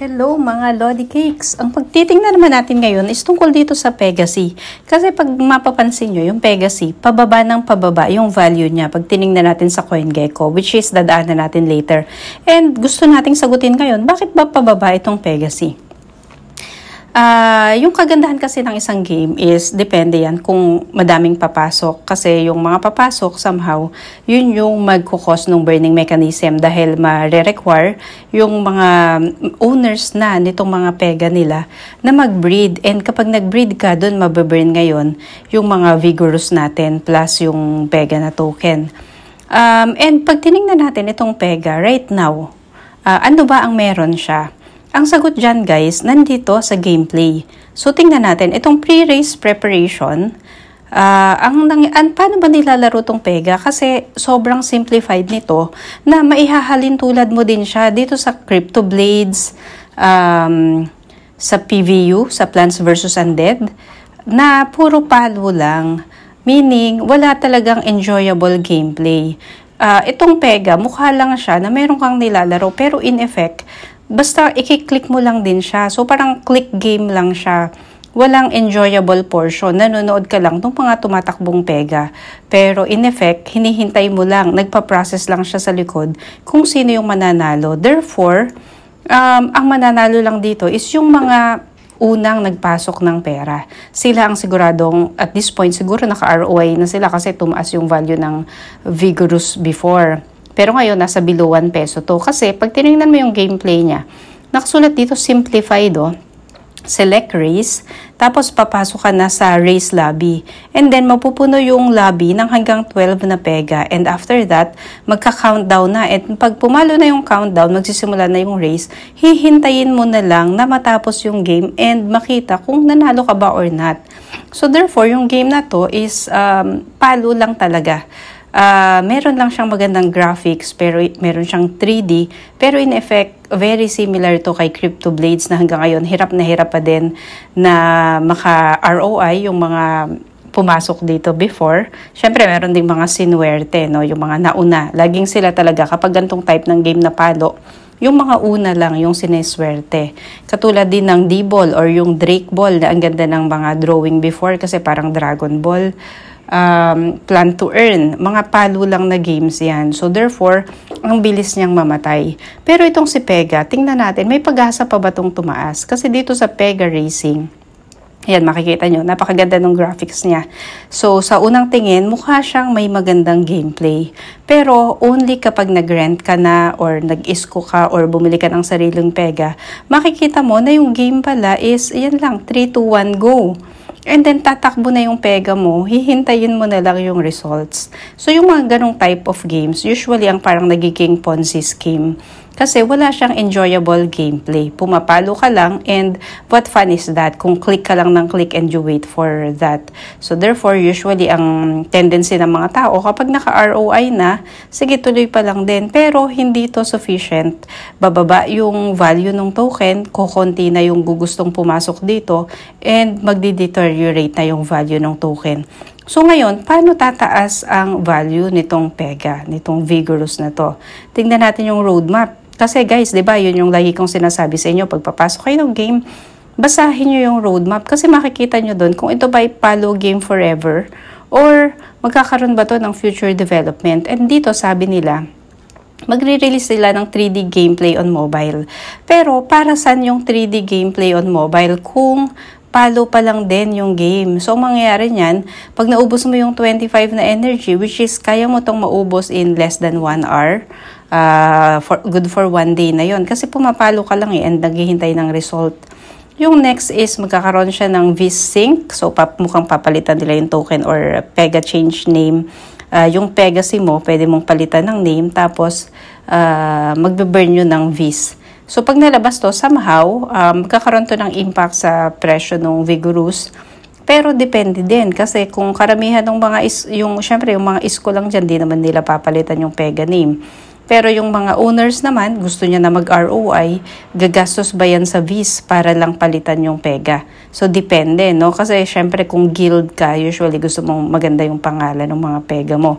Hello mga Lodi Cakes! Ang pagtitingnan naman natin ngayon is tungkol dito sa Pegasi. Kasi pag mapapansin nyo, yung Pegasi, pababa ng pababa yung value niya pag tiningnan natin sa CoinGecko, which is dadaanan natin later. And gusto nating sagutin ngayon, bakit ba pababa itong Pegasi? Uh, yung kagandahan kasi ng isang game is depende yan kung madaming papasok kasi yung mga papasok somehow yun yung magkukos ng burning mechanism dahil ma-require yung mga owners na nitong mga pega nila na mag-breed and kapag nag-breed ka dun mababurn ngayon yung mga vigorous natin plus yung pega na token. Um, and pag tinignan natin itong pega right now, uh, ano ba ang meron siya? Ang sagot dyan guys, nandito sa gameplay. So tingnan natin, itong pre-race preparation, uh, ang, ang, ang, paano ba nilalaro tong Pega? Kasi sobrang simplified nito na maihahalin tulad mo din siya dito sa Crypto Blades, um, sa PVU, sa Plants vs. Undead, na puro palo lang. Meaning, wala talagang enjoyable gameplay uh, itong pega, mukha lang siya na meron kang nilalaro pero in effect, basta i-click mo lang din siya. So, parang click game lang siya. Walang enjoyable portion. Nanonood ka lang ng mga tumatakbong pega. Pero in effect, hinihintay mo lang. Nagpa-process lang siya sa likod kung sino yung mananalo. Therefore, um, ang mananalo lang dito is yung mga unang nagpasok ng pera. Sila ang siguradong, at this point, siguro naka-ROI na sila kasi tumaas yung value ng Vigorous before. Pero ngayon, nasa below 1 peso to. Kasi pag tinignan mo yung gameplay niya, nakasulat dito simplified oh. Select race, tapos papasok ka na sa race lobby. And then mapupuno yung lobby ng hanggang 12 na pega. And after that, magka-countdown na. At pag pumalo na yung countdown, magsisimula na yung race, hihintayin mo na lang na matapos yung game and makita kung nanalo ka ba or not. So therefore, yung game na to is um, palo lang talaga uh, meron lang siyang magandang graphics pero meron siyang 3D pero in effect very similar to kay Crypto Blades na hanggang ngayon hirap na hirap pa din na maka ROI yung mga pumasok dito before. Siyempre, meron ding mga sinuwerte, no? yung mga nauna. Laging sila talaga kapag gantong type ng game na palo, yung mga una lang yung sineswerte. Katulad din ng D-Ball or yung Drake Ball na ang ganda ng mga drawing before kasi parang Dragon Ball um, plan to earn. Mga palo lang na games yan. So therefore, ang bilis niyang mamatay. Pero itong si Pega, tingnan natin, may pag-asa pa ba itong tumaas? Kasi dito sa Pega Racing, Ayan, makikita nyo. Napakaganda ng graphics niya. So, sa unang tingin, mukha siyang may magandang gameplay. Pero, only kapag nag-rent ka na or nag-isko ka or bumili ka ng sariling pega, makikita mo na yung game pala is, ayan lang, 3 2, 1 go. And then, tatakbo na yung pega mo, hihintayin mo na lang yung results. So, yung mga ganong type of games, usually ang parang nagiging Ponzi scheme kasi wala siyang enjoyable gameplay. Pumapalo ka lang and what fun is that kung click ka lang ng click and you wait for that. So therefore, usually ang tendency ng mga tao kapag naka-ROI na, sige tuloy pa lang din. Pero hindi to sufficient. Bababa yung value ng token, kukunti na yung gugustong pumasok dito and magdi-deteriorate na yung value ng token. So ngayon, paano tataas ang value nitong PEGA, nitong vigorous na to? Tingnan natin yung roadmap. Kasi guys, 'di ba, 'yun yung lagi kong sinasabi sa inyo pag papasok kayo ng game, basahin niyo yung roadmap kasi makikita niyo doon kung ito ba follow game forever or magkakaroon ba to ng future development. And dito sabi nila, magre-release sila ng 3D gameplay on mobile. Pero para saan yung 3D gameplay on mobile kung palo pa lang din yung game. So, ang mangyayari niyan, pag naubos mo yung 25 na energy, which is kaya mo tong maubos in less than 1 hour, uh, for, good for one day na yon Kasi pumapalo ka lang eh, and naghihintay ng result. Yung next is magkakaroon siya ng V-Sync. So, pap mukhang papalitan nila yung token or Pega change name. Uh, yung Pegasi mo, pwede mong palitan ng name. Tapos, uh, magbe-burn yun ng VS. So pag nalabas to, somehow, um, kakaroon to ng impact sa presyo ng vigorous. Pero depende din kasi kung karamihan ng mga is, yung syempre yung mga isko lang diyan di naman nila papalitan yung pega name. Pero yung mga owners naman, gusto niya na mag-ROI, gagastos ba yan sa VIS para lang palitan yung PEGA? So, depende, no? Kasi, syempre, kung guild ka, usually gusto mong maganda yung pangalan ng mga PEGA mo.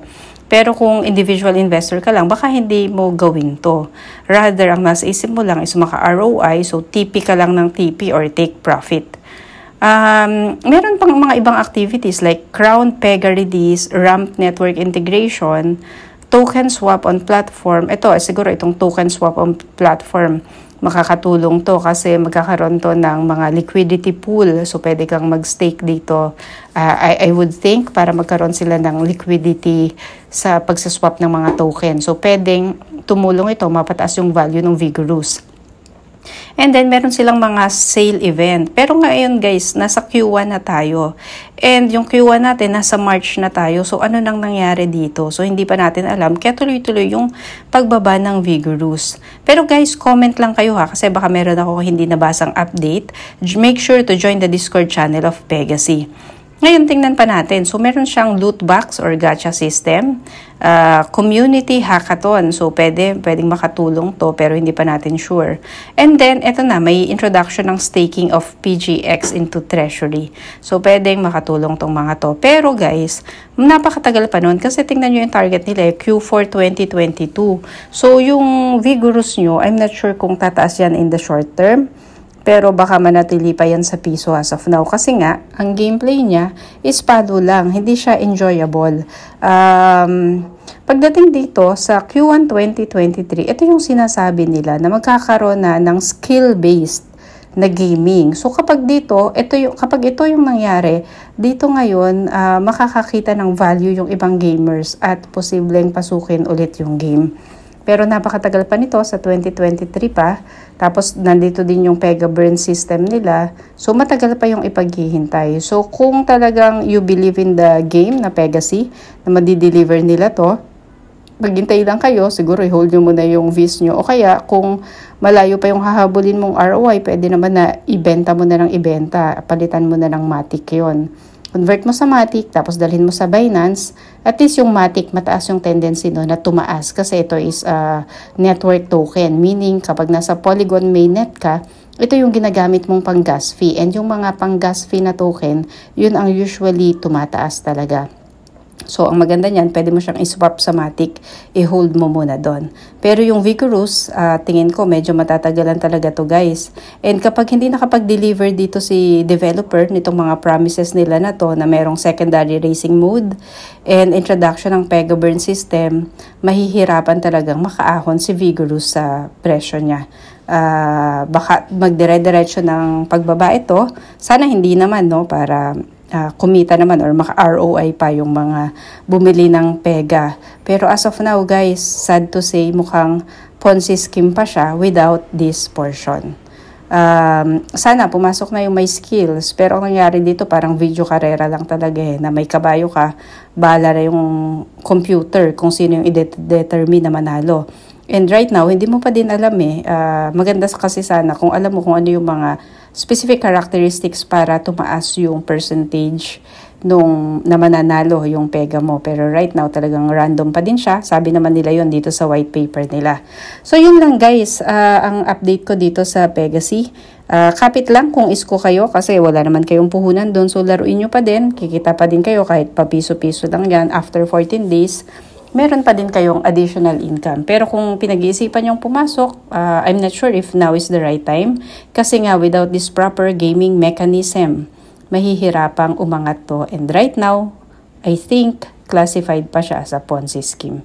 Pero kung individual investor ka lang, baka hindi mo gawin to. Rather, ang nasa isip mo lang is maka-ROI, so TP ka lang ng TP or take profit. Um, meron pang mga ibang activities like crown pegarities, ramp network integration, token swap on platform. Ito, siguro itong token swap on platform makakatulong to kasi magkakaroon to ng mga liquidity pool. So, pwede kang mag-stake dito. Uh, I, I would think para magkaroon sila ng liquidity sa pagsaswap ng mga token. So, pwedeng tumulong ito, mapataas yung value ng Vigorous. And then, meron silang mga sale event. Pero ngayon, guys, nasa Q1 na tayo. And yung Q1 natin, nasa March na tayo. So, ano nang nangyari dito? So, hindi pa natin alam. Kaya tuloy-tuloy yung pagbaba ng Vigorous. Pero guys, comment lang kayo ha. Kasi baka meron ako hindi nabasang update. Make sure to join the Discord channel of Pegacy. Ngayon, tingnan pa natin. So, meron siyang loot box or gacha system. Uh, community hackathon. So, pwede, pwedeng makatulong to pero hindi pa natin sure. And then, eto na, may introduction ng staking of PGX into treasury. So, pwedeng makatulong tong mga to. Pero guys, napakatagal pa noon kasi tingnan nyo yung target nila, eh, Q4 2022. So, yung vigorous nyo, I'm not sure kung tataas yan in the short term. Pero baka manatili pa yan sa piso as of now kasi nga, ang gameplay niya is palo lang, hindi siya enjoyable. Um, pagdating dito sa Q1 2023, ito yung sinasabi nila na magkakaroon na ng skill-based na gaming. So kapag dito, ito yung, kapag ito yung nangyari, dito ngayon uh, makakakita ng value yung ibang gamers at posibleng pasukin ulit yung game. Pero napakatagal pa nito sa 2023 pa. Tapos nandito din yung Pega Burn system nila. So matagal pa yung ipaghihintay. So kung talagang you believe in the game na Pegasi na madideliver nila to, maghintay lang kayo, siguro i-hold nyo muna yung vis nyo. O kaya, kung malayo pa yung hahabulin mong ROI, pwede naman na ibenta mo na ng ibenta. Palitan mo na ng matik yon convert mo sa Matic, tapos dalhin mo sa Binance, at least yung Matic, mataas yung tendency no, na tumaas kasi ito is a ah, network token. Meaning, kapag nasa Polygon mainnet ka, ito yung ginagamit mong pang gas fee. And yung mga pang gas fee na token, yun ang usually tumataas talaga. So, ang maganda niyan, pwede mo siyang iswap sa Matic, i-hold mo muna doon. Pero yung Vigorous, uh, ah, tingin ko medyo matatagalan talaga to guys. And kapag hindi nakapag-deliver dito si developer nitong mga promises nila na to na merong secondary racing mode and introduction ng Pega Burn system, mahihirapan talagang makaahon si Vigorous sa presyo niya. Uh, baka magdire-diretso ng pagbaba ito. Sana hindi naman, no, para uh, kumita naman or maka-ROI pa yung mga bumili ng PEGA. Pero as of now guys, sad to say mukhang Ponzi scheme pa siya without this portion. Um, sana pumasok na yung may skills pero ang nangyari dito parang video karera lang talaga eh, na may kabayo ka bala na yung computer kung sino yung i-determine na manalo and right now hindi mo pa din alam eh uh, maganda kasi sana kung alam mo kung ano yung mga specific characteristics para tumaas yung percentage nung na mananalo yung pega mo. Pero right now, talagang random pa din siya. Sabi naman nila yon dito sa white paper nila. So, yun lang guys, uh, ang update ko dito sa Pegasi. Uh, kapit lang kung isko kayo kasi wala naman kayong puhunan doon. So, laruin nyo pa din. Kikita pa din kayo kahit pa piso-piso lang yan after 14 days meron pa din kayong additional income. Pero kung pinag-iisipan yung pumasok, uh, I'm not sure if now is the right time kasi nga without this proper gaming mechanism, mahihirapang umangat to. And right now, I think classified pa siya as a Ponzi scheme.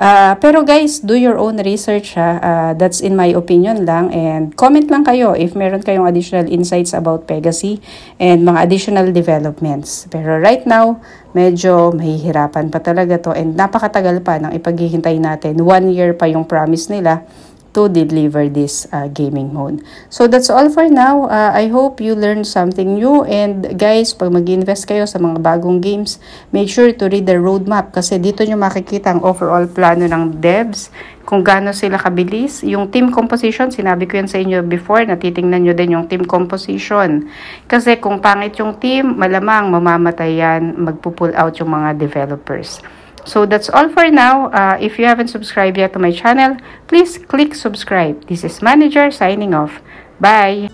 Uh, pero guys, do your own research ha. Uh, that's in my opinion lang. And comment lang kayo if meron kayong additional insights about Pegasi and mga additional developments. Pero right now, medyo mahihirapan pa talaga to. And napakatagal pa ng ipaghihintay natin. One year pa yung promise nila to deliver this uh, gaming mode. So that's all for now. Uh, I hope you learned something new and guys, pag mag-invest kayo sa mga bagong games, make sure to read the roadmap kasi dito nyo makikita ang overall plano ng devs, kung gaano sila kabilis. Yung team composition, sinabi ko yan sa inyo before, natitingnan nyo din yung team composition. Kasi kung pangit yung team, malamang mamamatay yan, magpo-pull out yung mga developers. So that's all for now. Uh, if you haven't subscribed yet to my channel, please click subscribe. This is Manager signing off. Bye!